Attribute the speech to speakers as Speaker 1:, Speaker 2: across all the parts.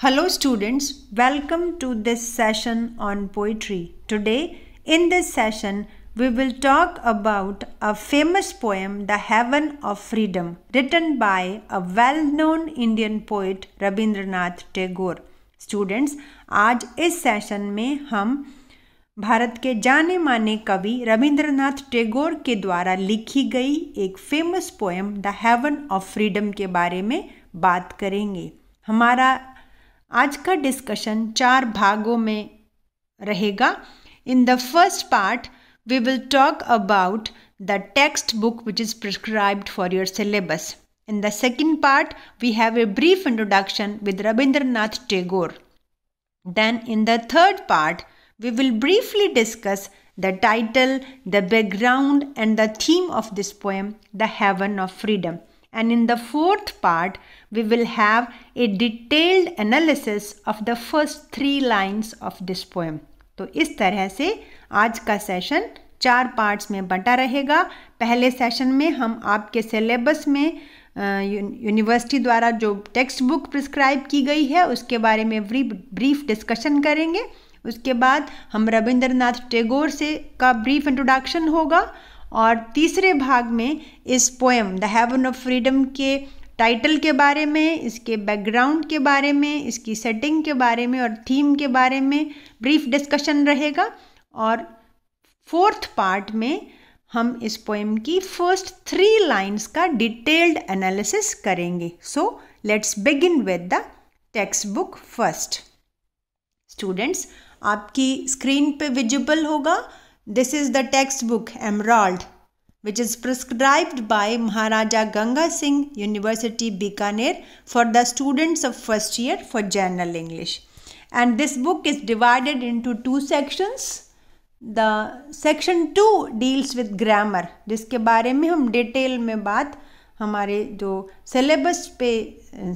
Speaker 1: Hello students, welcome to this session on poetry. Today in this session we will talk about a famous poem The Heaven of Freedom written by a well-known Indian poet Rabindranath Tagore. Students आज इस session में हम भारत के जाने माने कवि रविंद्रनाथ टैगोर के द्वारा लिखी गई एक famous poem the heaven of freedom के बारे में बात करेंगे हमारा आज का डिस्कशन चार भागों में रहेगा in the first part we will talk about the textbook which is prescribed for your syllabus. In the second part, we have a brief introduction with Rabindranath Tagore. Then, in the third part, we will briefly discuss the title, the background, and the theme of this poem, The Heaven of Freedom. and in the fourth part we will have a detailed analysis of the first three lines of this poem तो इस तरह से आज का session चार parts में बंटा रहेगा पहले सेशन में हम आपके सिलेबस में यूनिवर्सिटी द्वारा जो टेक्स्ट बुक प्रिस्क्राइब की गई है उसके बारे में ब्रीफ ब्रीफ डिस्कशन करेंगे उसके बाद हम रविंद्रनाथ टैगोर से का ब्रीफ इंट्रोडक्शन होगा और तीसरे भाग में इस poem the heaven of freedom के टाइटल के बारे में इसके बैकग्राउंड के बारे में इसकी सेटिंग के बारे में और थीम के बारे में ब्रीफ डिस्कशन रहेगा और फोर्थ पार्ट में हम इस पोएम की फर्स्ट थ्री लाइंस का डिटेल्ड एनालिसिस करेंगे so let's begin with the text book first students आपकी स्क्रीन पे विजिबल होगा this is the text book Emerald which is prescribed by Maharaja Ganga Singh University Bikaner for the students of first year for general English and this book is divided into two sections the section two deals with grammar जिसके बारे में हम detail में बात हमारे जो syllabus पे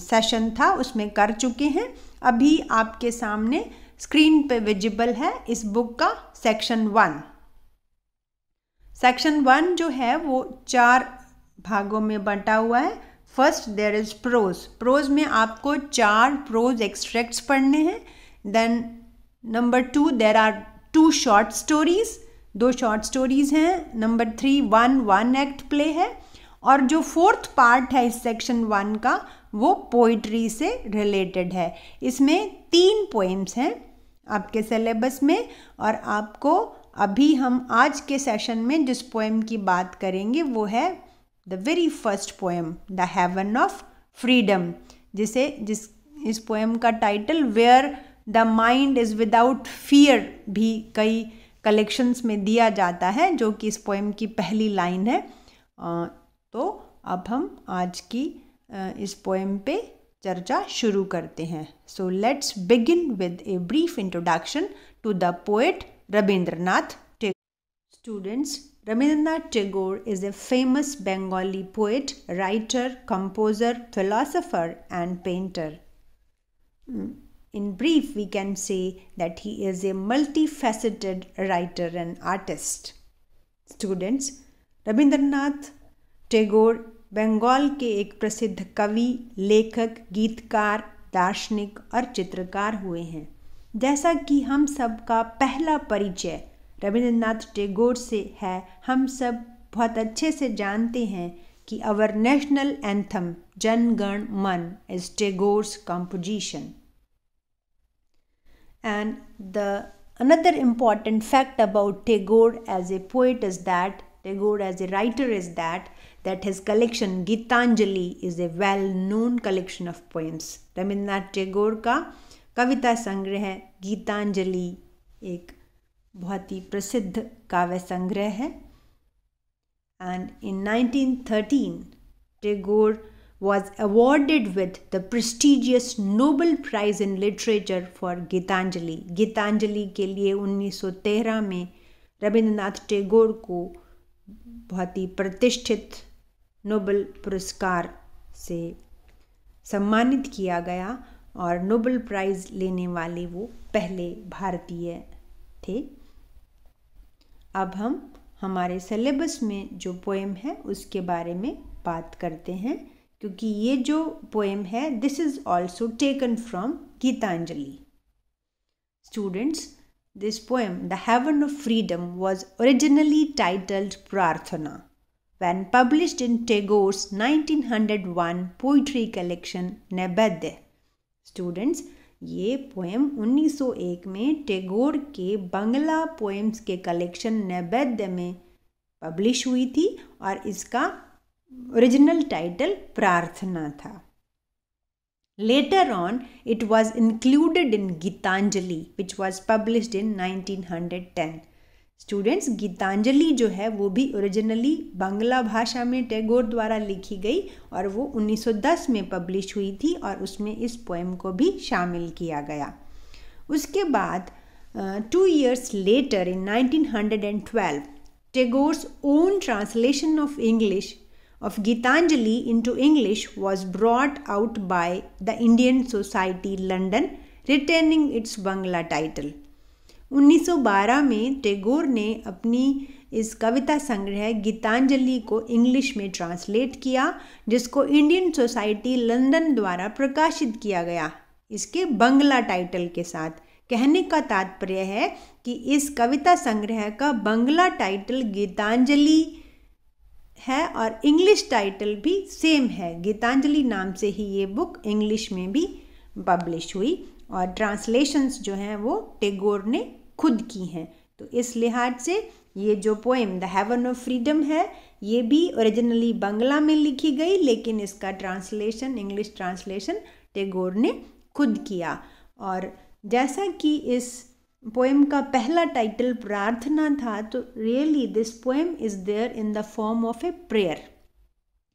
Speaker 1: session था उसमें कर चुके हैं अभी आपके सामने स्क्रीन पे विजिबल है इस बुक का सेक्शन वन सेक्शन वन जो है वो चार भागों में बंटा हुआ है first there is prose prose में आपको चार प्रोज एक्सट्रैक्ट्स पढ़ने हैं then number two there are two short stories दो शॉर्ट स्टोरीज़ हैं number three one one act play है और जो फोर्थ पार्ट है इस सेक्शन वन का वो पोइट्री से रिलेटेड है इसमें तीन पोएम्स हैं आपके सिलेबस में और आपको अभी हम आज के सेशन में जिस पोएम की बात करेंगे वो है the very first poem the heaven of freedom जिसे जिस इस पोएम का title where the mind is without fear भी कई कलेक्शंस में दिया जाता है जो कि इस पोएम की पहली लाइन है तो अब हम आज की इस पोएम पे चर्चा शुरू करते हैं so let's begin with a brief introduction to the poet Rabindranath Tagore. Students, Rabindranath Tagore is a famous Bengali poet, writer, composer, philosopher, and painter. In brief, we can say that he is a multifaceted writer and artist. Students, Rabindranath Tagore Bengal के एक प्रसिद्ध कवि लेखक गीतकार दार्शनिक और चित्रकार हुए हैं जैसा कि हम सब का पहला परिचय रविंद्रनाथ टैगोर से है हम सब बहुत अच्छे से जानते हैं कि our national anthem Janagana Mana is Tagore's composition and the another important fact about Tagore as a poet is that Tagore as a writer is that that his collection Gitanjali is a well known collection of poems Rabindranath Tagore का कविता संग्रह गीतांजलि एक बहुत ही प्रसिद्ध काव्य संग्रह है and in 1913 Tagore was awarded with the prestigious Nobel prize in literature for Gitanjali Gitanjali के लिए 1913 में रविंद्रनाथ टेगोर को बहुत ही प्रतिष्ठित नोबल पुरस्कार से सम्मानित किया गया और नोबल प्राइज़ लेने वाले वो पहले भारतीय थे अब हम हमारे सिलेबस में जो पोएम है उसके बारे में बात करते हैं क्योंकि ये जो पोएम है this is also taken from Gitanjali students this poem the heaven of freedom was originally titled Prarthana when published in Tagore's 1901 poetry collection Naibedya students ये पोएम 1901 में टेगोर के बंगला पोएम्स के कलेक्शन नैवेद्य में पब्लिश हुई थी और इसका ओरिजिनल टाइटल प्रार्थना था later on it was included in Gitanjali which was published in 1910. Students Gitanjali जो है वो भी ओरिजिनली बांग्ला भाषा में टैगोर द्वारा लिखी गई और वो 1910 में पब्लिश हुई थी और उसमें इस पोएम को भी शामिल किया गया उसके बाद two years later in 1912 Tagore's own translation of English Gitanjali into English was brought out by the Indian society London returning its Bangla title 1912 में टैगोर ने अपनी इस कविता संग्रह गीतांजलि को इंग्लिश में ट्रांसलेट किया जिसको इंडियन सोसाइटी लंदन द्वारा प्रकाशित किया गया इसके बंगला टाइटल के साथ कहने का तात्पर्य है कि इस कविता संग्रह का बंगला टाइटल गीतांजलि है और इंग्लिश टाइटल भी सेम है गीतांजलि नाम से ही ये बुक इंग्लिश में भी पब्लिश हुई और ट्रांसलेशंस जो हैं वो टेगोर ने खुद की हैं तो इस लिहाज से ये जो poem the heaven of freedom है ये भी ओरिजिनली बंगला में लिखी गई लेकिन इसका ट्रांसलेशन इंग्लिश ट्रांसलेशन टेगोर ने खुद किया और जैसा कि इस पोएम का पहला टाइटल प्रार्थना था तो really this poem is there in the form of a prayer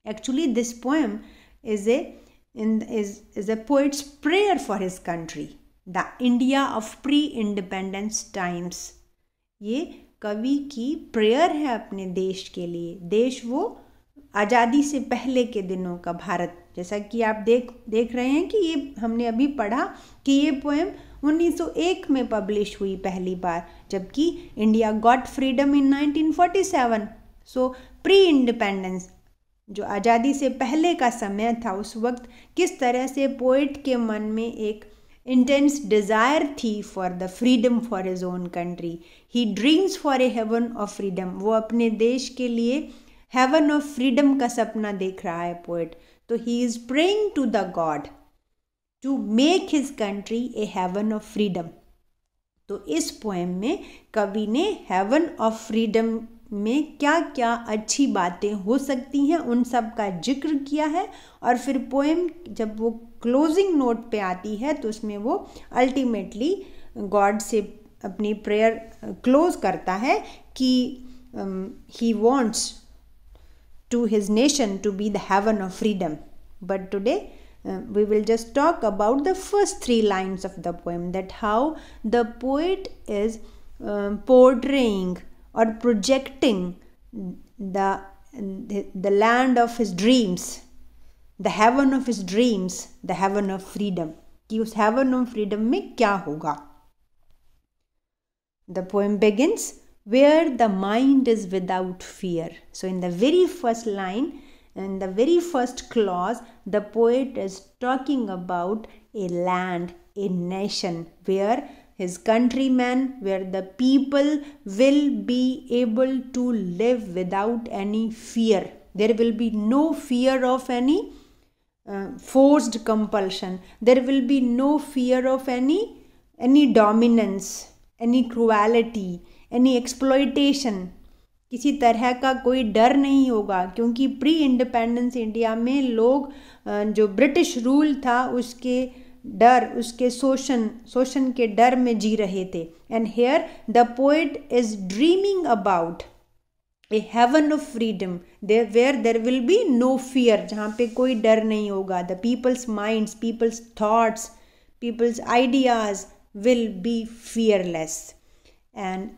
Speaker 1: actually this poem is a in is is a poet's prayer for his country the India of pre independence times ये कवि की prayer है अपने देश के लिए देश वो आज़ादी से पहले के दिनों का भारत जैसा कि आप देख देख रहे हैं कि ये हमने अभी पढ़ा कि ये पोएम 1901 में पब्लिश हुई पहली बार जबकि India got freedom in 1947 so pre independence जो आज़ादी से पहले का समय था उस वक्त किस तरह से पोइट के मन में एक इंटेंस डिजायर थी for the freedom for his own country he dreams for a heaven of freedom वो अपने देश के लिए हेवन ऑफ फ्रीडम का सपना देख रहा है पोइट तो he is praying to the God to make his country a heaven of freedom तो इस पोएम में कवि ने हेवन ऑफ फ्रीडम में क्या क्या अच्छी बातें हो सकती हैं उन सब का जिक्र किया है और फिर पोएम जब वो क्लोजिंग नोट पे आती है तो उसमें वो अल्टीमेटली गॉड से अपनी प्रेयर क्लोज करता है कि he wants to his nation to be the heaven of freedom but today we will just talk about the first three lines of the poem that how the poet is portraying or projecting the, the, the land of his dreams, the heaven of his dreams, the heaven of freedom. कि heaven of freedom में क्या होगा The poem begins where the mind is without fear. So in the very first line, in the very first clause, the poet is talking about a land, a nation where his countrymen, where the people will be able to live without any fear. There will be no fear of any uh, forced compulsion. There will be no fear of any any dominance, any cruelty, any exploitation. किसी तरह का कोई डर नहीं होगा क्योंकि pre independence India में लोग जो ब्रिटिश रूल था उसके डर उसके शोषण शोषण के डर में जी रहे थे and here the poet is dreaming about a heaven of freedom there where there will be no fear जहाँ पे कोई डर नहीं होगा the people's minds people's thoughts people's ideas will be fearless and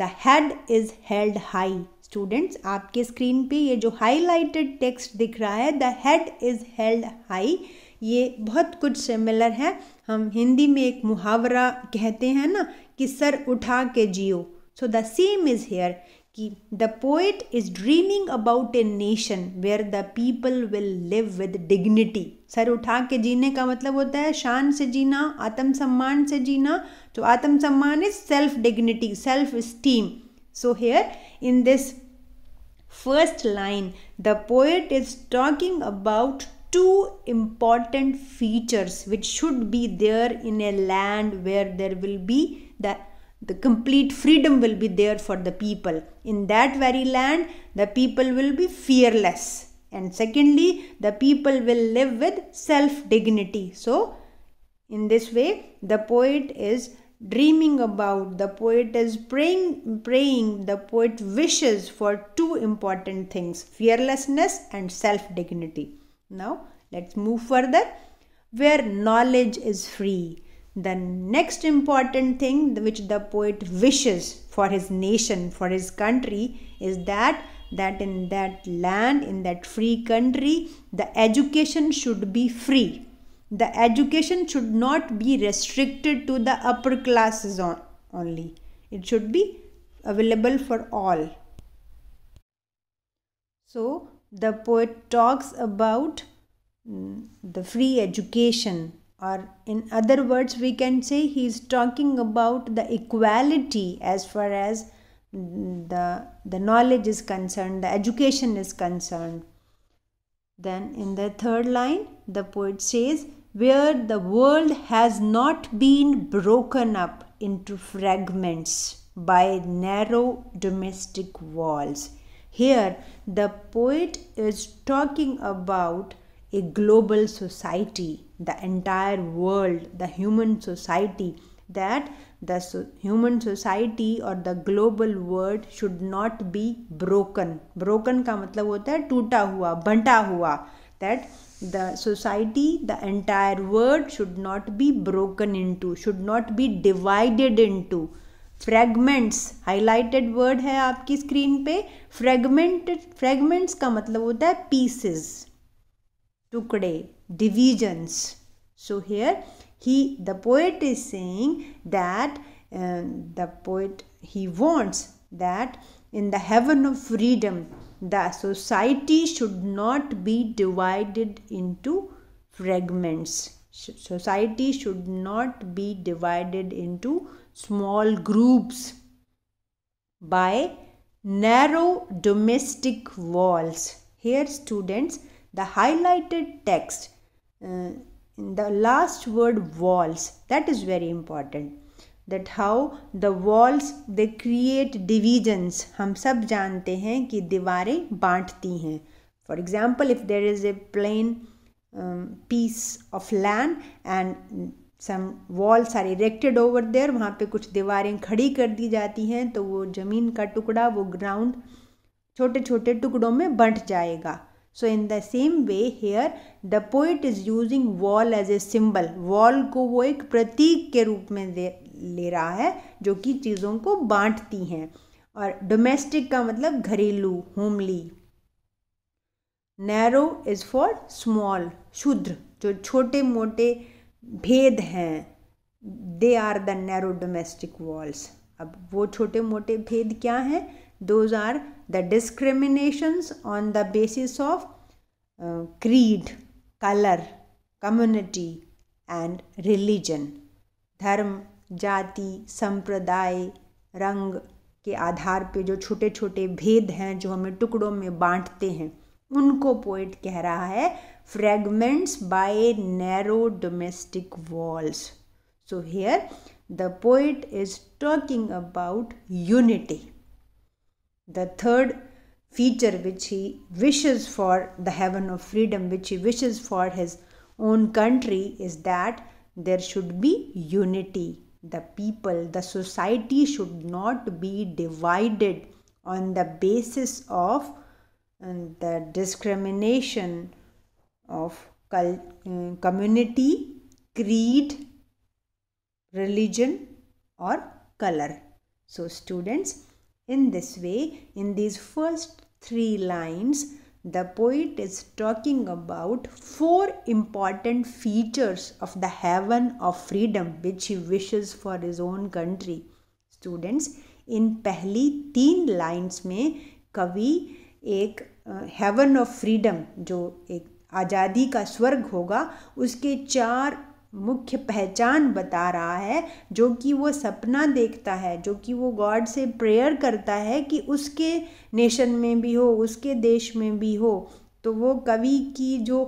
Speaker 1: the head is held high students आपके screen पे ये जो हाईलाइटेड टेक्स्ट दिख रहा है the head is held high ये बहुत कुछ सिमिलर है हम हिंदी में एक मुहावरा कहते हैं ना कि सर उठा के जियो so the same is here कि the poet is dreaming about a nation where the people will live with dignity सर उठा के जीने का मतलब होता है शान से जीना आत्म सम्मान से जीना तो आत्म सम्मान is self dignity self esteem so here in this first line the poet is talking about two important features which should be there in a land where there will be the the complete freedom will be there for the people in that very land the people will be fearless and secondly the people will live with self dignity so in this way the poet is dreaming about the poet is praying praying the poet wishes for two important things fearlessness and self dignity now let's move further where knowledge is free. The next important thing which the poet wishes for his nation, for his country is that that in that land, in that free country, the education should be free. The education should not be restricted to the upper classes on, only. It should be available for all. So the poet talks about mm, the free education or in other words we can say he is talking about the equality as far as mm, the the knowledge is concerned the education is concerned then in the third line the poet says where the world has not been broken up into fragments by narrow domestic walls here, the poet is talking about a global society, the entire world, the human society, that the so human society or the global world should not be broken. Broken ka matlab होता hai टूटा hua, banta hua. That the society the entire world should not be broken into should not be divided into fragments highlighted word है आपकी screen पे fragment fragments का मतलब होता है pieces टुकड़े divisions so here he the poet is saying that the poet he wants that in the heaven of freedom the society should not be divided into fragments society should not be divided into small groups by narrow domestic walls. Here students, the highlighted text uh, in the last word walls that is very important that how the walls they create divisions हम सब जानते हैं कि दीवारें बांटती हैं for example if there is a plain um, piece of land and some walls are erected over there वहाँ पे कुछ दीवारें खड़ी कर दी जाती हैं तो वो ज़मीन का टुकड़ा वो ग्राउंड छोटे छोटे टुकड़ों में बंट जाएगा so in the same way here the poet is using wall as a symbol wall को वो एक प्रतीक के रूप में दे ले रहा है जो कि चीज़ों को बांटती हैं और डोमेस्टिक का मतलब घरेलू homely narrow is for small शुद्र जो छोटे मोटे भेद हैं they are the narrow domestic walls अब वो छोटे मोटे भेद क्या हैं those are the discriminations on the basis of creed colour community and religion धर्म जाति संप्रदाय रंग के आधार पे जो छोटे छोटे भेद हैं जो हमें टुकड़ों में बांटते हैं उनको पोइट कह रहा है fragments by narrow domestic walls. So here the poet is talking about unity. The third feature which he wishes for, the heaven of freedom which he wishes for his own country is that there should be unity. The people, the society should not be divided on the basis of uh, the discrimination of mm, community, creed, religion or color. So students, in this way, in these first three lines, the poet is talking about four important features of the heaven of freedom which he wishes for his own country. Students, इन पहली तीन lines में कवि एक haven of freedom जो एक आज़ादी का स्वर्ग होगा उसके चार मुख्य पहचान बता रहा है जो कि वो सपना देखता है जो कि वो गॉड से प्रेयर करता है कि उसके नेशन में भी हो उसके देश में भी हो तो वो कवि की जो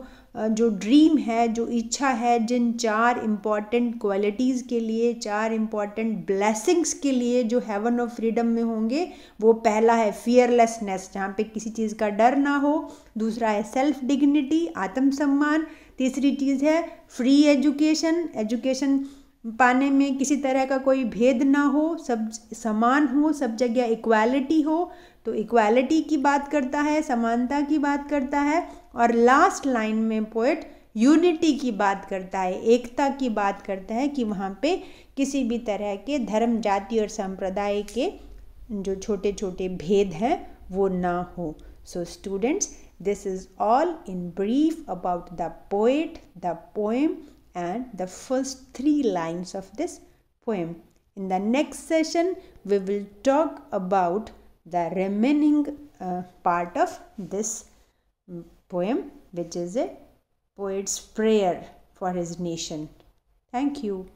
Speaker 1: जो ड्रीम है जो इच्छा है जिन चार इम्पॉर्टेंट क्वालिटीज़ के लिए चार इम्पॉर्टेंट ब्लेसिंग्स के लिए जो हेवन ऑफ फ्रीडम में होंगे वो पहला है फियरलेसनेस जहाँ पे किसी चीज़ का डर ना हो दूसरा है सेल्फ डिग्निटी आत्म सम्मान तीसरी चीज़ है फ्री एजुकेशन एजुकेशन पाने में किसी तरह का कोई भेद ना हो सब समान हो सब जगह इक्वालिटी हो तो इक्वालिटी की बात करता है समानता की बात करता है और लास्ट लाइन में पोएट यूनिटी की बात करता है एकता की बात करता है कि वहाँ पे किसी भी तरह के धर्म जाति और संप्रदाय के जो छोटे छोटे भेद हैं वो ना हो so students this is all in brief about the poet the poem and the first three lines of this poem in the next session we will talk about the remaining part of this poem, which is a poet's prayer for his nation. Thank you.